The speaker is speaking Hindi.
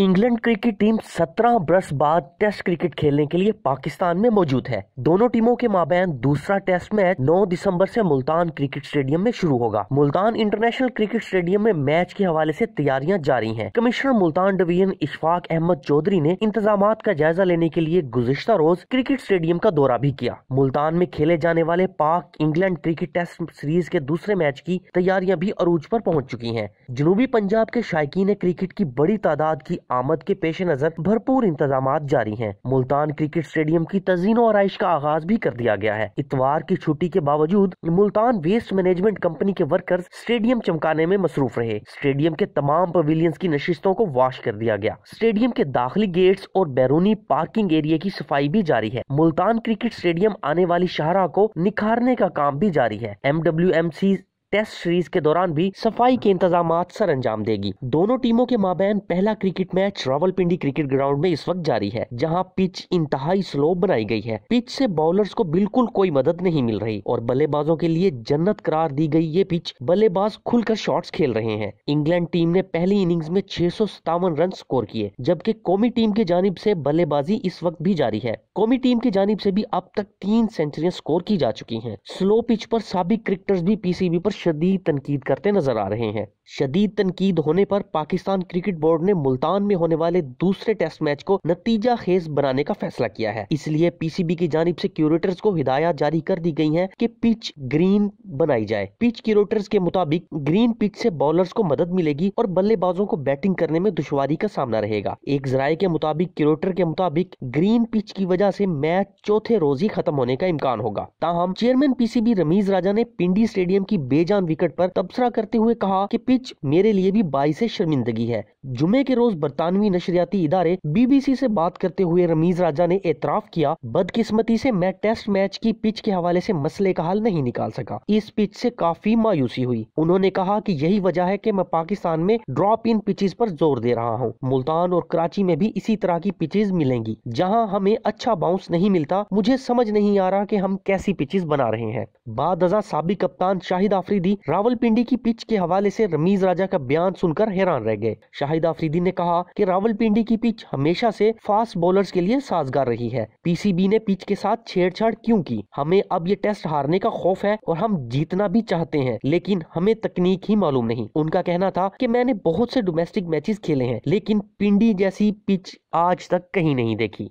इंग्लैंड क्रिकेट टीम 17 बरस बाद टेस्ट क्रिकेट खेलने के लिए पाकिस्तान में मौजूद है दोनों टीमों के माबेन दूसरा टेस्ट मैच 9 दिसंबर से मुल्तान क्रिकेट स्टेडियम में शुरू होगा मुल्तान इंटरनेशनल क्रिकेट स्टेडियम में मैच के हवाले से तैयारियां जारी हैं कमिश्नर मुल्तान डिवीजन इशफाक अहमद चौधरी ने इंतजाम का जायजा लेने के लिए गुजशत रोज क्रिकेट स्टेडियम का दौरा भी किया मुल्तान में खेले जाने वाले पाक इंग्लैंड क्रिकेट टेस्ट सीरीज के दूसरे मैच की तैयारियां भी अरूज पर पहुंच चुकी है जनूबी पंजाब के ने क्रिकेट की बड़ी तादाद की आमद के पेश नजर भरपूर इंतजाम जारी है मुल्तान क्रिकेट स्टेडियम की तजीनों और आइश का आगाज भी कर दिया गया है इतवार की छुट्टी के बावजूद मुल्तान वेस्ट मैनेजमेंट कंपनी के वर्कर्स स्टेडियम चमकाने में मसरूफ रहे स्टेडियम के तमाम पवेलियंस की नशिस्तों को वॉश कर दिया गया स्टेडियम के दाखिली गेट्स और बैरूनी पार्किंग एरिया की सफाई भी जारी है मुल्तान क्रिकेट स्टेडियम आने वाली शाहरा को निखारने का काम भी जारी है M W M C test series के दौरान भी सफाई के इंतजाम सर अंजाम देगी दोनों टीमों के माबेन पहला cricket match Rawalpindi cricket ground में इस वक्त जारी है जहां पिच इंतहाई स्लो बनाई गई है पिच से बॉलर्स को बिल्कुल कोई मदद नहीं मिल रही और बल्लेबाजों के लिए जन्नत करार दी गई ये पिच बल्लेबाज खुलकर शॉट्स खेल रहे हैं इंग्लैंड टीम ने पहली इनिंग्स में छह रन स्कोर किए जबकि कौमी टीम की जानब से बल्लेबाजी इस वक्त भी जारी है कौमी टीम की जानब से भी अब तक तीन सेंचुरियां स्कोर की जा चुकी है स्लो पिच पर सबक क्रिकेटर्स भी पीसीबी आरोप शदीद तनकीद करते नजर आ रहे हैं शदीद तनकीद होने पर पाकिस्तान क्रिकेट बोर्ड ने मुल्तान में होने वाले दूसरे टेस्ट मैच को नतीजा खेज बनाने का फैसला किया है इसलिए पीसीबी की जानब से क्यूरेटर्स को हिदायत जारी कर दी गई है कि पिच ग्रीन बनाई जाए पिच क्यूरेटर्स के मुताबिक ग्रीन पिच से बॉलर्स को मदद मिलेगी और बल्लेबाजों को बैटिंग करने में दुशवारी का सामना रहेगा एक जराये के मुताबिक क्यूरेटर के मुताबिक ग्रीन पिच की वजह से मैच चौथे रोज ही खत्म होने का इम्कान होगा ताहम चेयरमैन पीसीबी रमीज राजा ने पिंडी स्टेडियम की बेज बेजान विकेट पर तबसरा करते हुए कहा कि पिच मेरे लिए भी बाईस शर्मिंदगी है जुमे के रोज बरतानवी नशरियाती इदारे बीबीसी से बात करते हुए रमीज राजा ने एतराफ किया बदकिस्मती से मैं टेस्ट मैच की पिच के हवाले से मसले का हल नहीं निकाल सका इस पिच से काफी मायूसी हुई उन्होंने कहा कि यही वजह है कि मैं पाकिस्तान में ड्रॉप इन पिचेस पर जोर दे रहा हूँ मुल्तान और कराची में भी इसी तरह की पिचेस मिलेंगी जहाँ हमें अच्छा बाउंस नहीं मिलता मुझे समझ नहीं आ रहा की हम कैसी पिचेस बना रहे हैं बाद सबक कप्तान शाहिद आफरी आफरीदी दी रावलपिंडी की पिच के हवाले से रमीज राजा का बयान सुनकर हैरान रह गए शाहिद आफरीदी ने कहा कि रावलपिंडी की पिच हमेशा से फास्ट बॉलर्स के लिए साजगार रही है पीसीबी ने पिच के साथ छेड़छाड़ क्यों की हमें अब ये टेस्ट हारने का खौफ है और हम जीतना भी चाहते हैं लेकिन हमें तकनीक ही मालूम नहीं उनका कहना था की मैंने बहुत से डोमेस्टिक मैचेस खेले हैं लेकिन पिंडी जैसी पिच आज तक कहीं नहीं देखी